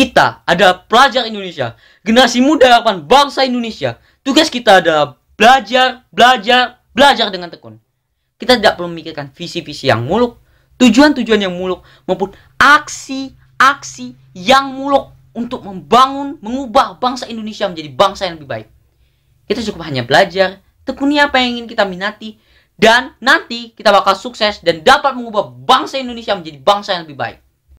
kita ada pelajar Indonesia, generasi muda harapan bangsa Indonesia. Tugas kita adalah belajar, belajar, belajar dengan tekun. Kita tidak perlu memikirkan visi-visi yang muluk, tujuan-tujuan yang muluk, maupun aksi-aksi yang muluk untuk membangun, mengubah bangsa Indonesia menjadi bangsa yang lebih baik. Kita cukup hanya belajar, tekuni apa yang ingin kita minati, dan nanti kita bakal sukses dan dapat mengubah bangsa Indonesia menjadi bangsa yang lebih baik.